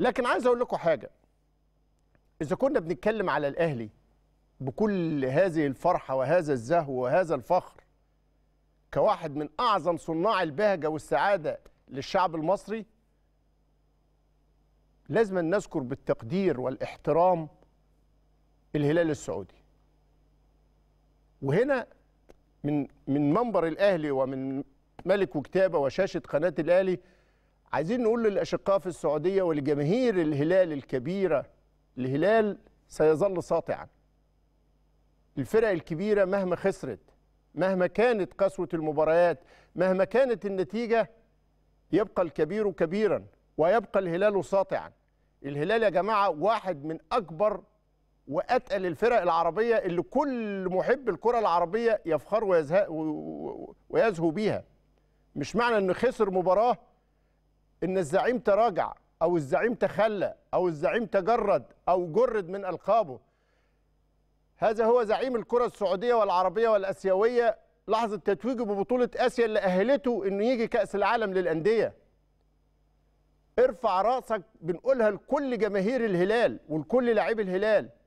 لكن عايز اقول لكم حاجه اذا كنا بنتكلم على الاهلي بكل هذه الفرحه وهذا الزهو وهذا الفخر كواحد من اعظم صناع البهجه والسعاده للشعب المصري لازم نذكر بالتقدير والاحترام الهلال السعودي وهنا من من منبر الاهلي ومن ملك وكتابه وشاشه قناه الاهلي عايزين نقول للأشقاء في السعودية ولجماهير الهلال الكبيرة الهلال سيظل ساطعا الفرق الكبيرة مهما خسرت مهما كانت قسوة المباريات مهما كانت النتيجة يبقى الكبير كبيرا ويبقى الهلال ساطعا الهلال يا جماعة واحد من أكبر وأتقل الفرق العربية اللي كل محب الكرة العربية يفخر ويزهق ويزهو بيها مش معنى أنه خسر مباراة ان الزعيم تراجع او الزعيم تخلى او الزعيم تجرد او جرد من القابه هذا هو زعيم الكره السعوديه والعربيه والاسيويه لحظه تتويجه ببطوله اسيا اللي اهلته انه يجي كاس العالم للانديه ارفع راسك بنقولها لكل جماهير الهلال ولكل لاعبي الهلال